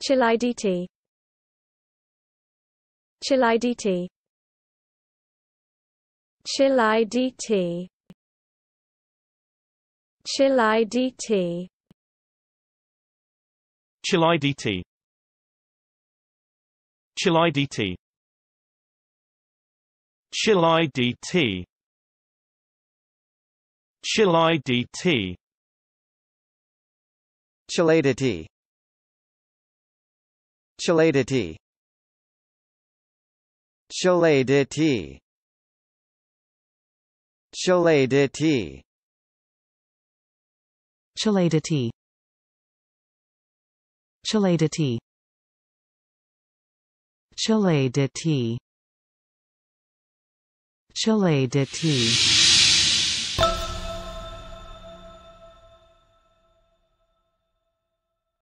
Chilaiditi Chilaiditi Chilaiditi Chilaiditi Chilaiditi Chilaiditi Chiliditi Chiliditi Chiliditi Chaladity Chaladity Chaladity Chaladity Chaladity Chaladity Chaladity